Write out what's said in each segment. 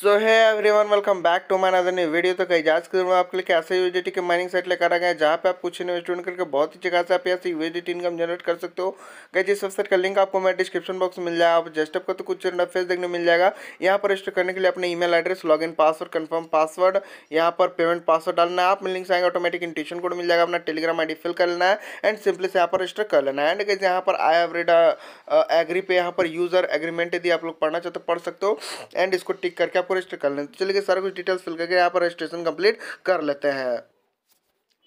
so hi everyone welcome back to my नजर video तो कहीं जांच करूँगा आपके लिए कैसे यूजीटी के माइनिंग साइट लेकर आ गए जहाँ पे आप कुछ इन्वेस्टमेंट करके बहुत ही जगह से आप ऐसी यूजिटी इनकम जनरेट कर सकते हो कहीं जिस वेबसाइट का लिंक आपको मैं डिस्क्रिप्शन बॉक्स में मिल जाएगा आप जस्ट का तो कुछ इंटरफेस देखने मिल जाएगा यहाँ पर रजिस्टर करने के लिए अपने email address log in password confirm password यहाँ पर पेमेंट पासवर्ड डालना है आप लिंक आएंगे ऑटोमेटिक ट्यूशन कोड मिल जाएगा अपना टेलीग्राम आई फिल कर लेना है एंड सिंपली से यहाँ पर रजिस्टर कर लेना है एंड कैसे यहाँ पर आई एवरी एग्री पे यहाँ पर यूजर एग्रीमेंट यदि आप लोग पढ़ना चाहते तो पढ़ सकते हो एंड इसको टिक करके आपको रजिस्टर कर लेते चलिए सारा कुछ डिटेल्स फिल करके यहाँ पर रजिस्ट्रेशन कंप्लीट कर लेते हैं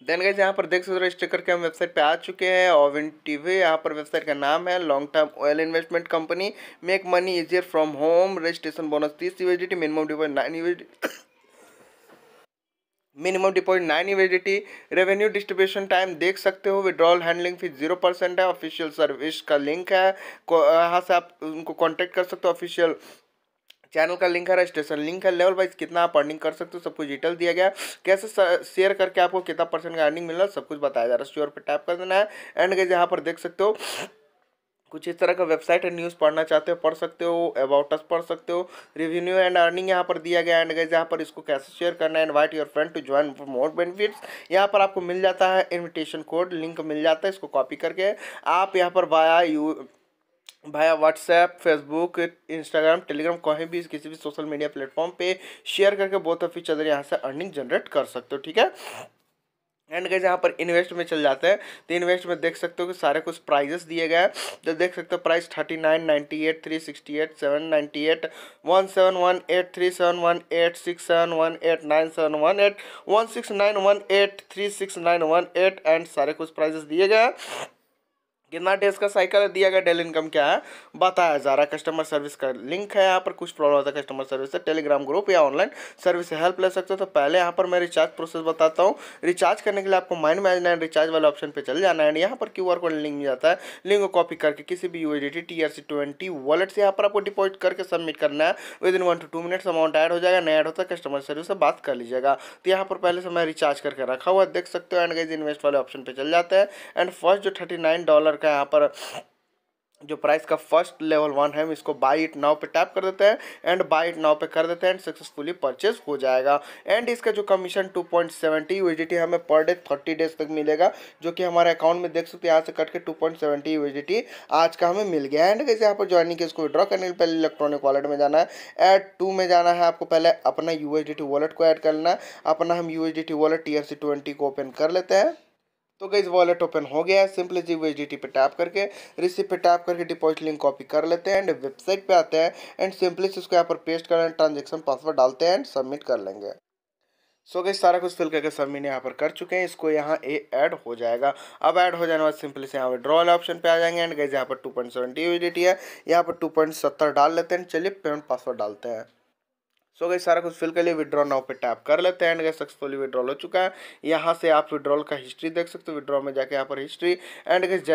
देन गए यहाँ पर देख सकते हो रजिस्टर करके हम वेबसाइट पे आ चुके हैं ओविन टीवी यहाँ पर वेबसाइट का नाम है long term oil investment company make money easier from home registration bonus तीस USDT minimum deposit nine USD minimum deposit nine USDT revenue distribution time देख सकते हो withdrawal handling fees zero percent है ऑफिशियल सर्विस का link है यहाँ से आप उनको कॉन्टैक्ट कर सकते हो ऑफिशियल चैनल का लिंक है रजिस्ट्रेशन लिंक है लेवल वाइज कितना आप अर्निंग कर सकते हो सब कुछ डिटेल दिया गया कैसे शेयर करके आपको कितना परसेंट का अर्निंग मिलना सब कुछ बताया जा रहा है स्टोर पर टैप कर देना है एंड गए यहाँ पर देख सकते हो कुछ इस तरह का वेबसाइट है न्यूज़ पढ़ना चाहते हो पढ़ सकते हो अबाउट अस पढ़ सकते हो रिवेन्यू एंड अर्निंग यहाँ पर दिया गया एंड गैस यहाँ पर इसको कैसे शेयर करना है invite your friend to join for more benefits यहाँ पर आपको मिल जाता है इन्विटेशन कोड लिंक मिल जाता है इसको कॉपी करके आप यहाँ पर बाय यू भाया व्हाट्सएप फेसबुक इंस्टाग्राम टेलीग्राम कहीं भी किसी भी सोशल मीडिया प्लेटफॉर्म पे शेयर करके बहुत ऑफ इच यहाँ से अर्निंग जनरेट कर सकते हो ठीक है एंड गए यहाँ पर इन्वेस्ट में चल जाते हैं तो इन्वेस्ट में देख सकते हो कि सारे कुछ प्राइजेस दिए गए हैं तो देख सकते हो price thirty nine ninety eight three sixty eight seven ninety eight one seven one eight three seven one eight six seven one eight nine seven one eight one six nine one eight three six nine one eight and सारे कुछ prices दिए गए हैं कितना days का cycle दिया गया daily income क्या है बताया जा रहा है कस्टमर सर्विस का लिंक है यहाँ पर कुछ प्रॉब्लम होता है कस्टमर सर्विस से टेलीग्राम ग्रुप या ऑनलाइन सर्विस से हेल्प ले सकते हो तो पहले यहाँ पर मैं रिचार्ज प्रोसेस बताता हूँ रिचार्ज करने के लिए आपको माइंड मैनेजना है रिचार्ज वाले ऑप्शन पर चल जाना है एंड यहाँ पर क्यू आर कोड लिंक मिल जाता है लिंक को कॉपी करके किसी भी U T R C twenty wallet से यहाँ पर आपको डिपोजिट करके सबमिट करना है within one to two minutes amount add हो जाएगा नया ऐड होता है कस्टमर सर्विस से बात कर लीजिएगा तो यहाँ पर पहले से मैं रिचार्ज करके रखा हुआ देख सकते हो एंड गाइज इन्वेस्ट वाले ऑप्शन पर चल जाते हैं एंड फर्स्ट जो थर्टी डॉलर डॉलर का यहाँ पर जो प्राइस का फर्स्ट लेवल वन है हम इसको बाई इट नाव पे टैप कर देते हैं एंड बाई इट नाव पे कर देते हैं एंड सक्सेसफुली परचेज हो जाएगा एंड इसका जो कमीशन 2.70 पॉइंट हमें पर डे 30 डेज तक मिलेगा जो कि हमारे अकाउंट में देख सकते हैं यहाँ से कट के 2.70 पॉइंट आज का हमें मिल गया एंड कैसे यहाँ पर ज्वाइनिंग इसको विड्रॉ करने के पहले इलेक्ट्रॉनिक वॉलेट में जाना है एड टू में जाना है आपको पहले अपना यू वॉलेट को ऐड करना है अपना हम यू वॉलेट टी को ओपन कर लेते हैं तो गई वॉलेट ओपन हो गया है सिंपली जी वी पे टैप करके रिसिप पे टैप करके डिपॉजिट लिंक कॉपी कर लेते हैं एंड वेबसाइट पे आते हैं एंड सिंपली से उसको यहाँ पर पेस्ट कर ट्रांजेक्शन पासवर्ड डालते हैं एंड सबमिट कर लेंगे सो गई सारा कुछ फिल करके सबमिट यहाँ पर कर चुके हैं इसको यहाँ ए ऐड हो जाएगा अब ऐड हो जाने बाद सिंपली से यहाँ पर ड्रॉल ऑप्शन पर आ जाएंगे एंड गई यहाँ पर टू पॉइंट है यहाँ पर टू पॉइंट सत्तर डाल लेते हैं चलिए पेमेंट पासवर्ड डालते हैं सो गई सारा कुछ फिल कर लिए विड्रॉ नाउ पे टैप कर लेते हैं एंड गए सक्सेसफुली विड्रॉल हो चुका है यहाँ से आप विड्रॉल का हिस्ट्री देख सकते हो विड्रॉ में जाके यहाँ पर हिस्ट्री एंड गए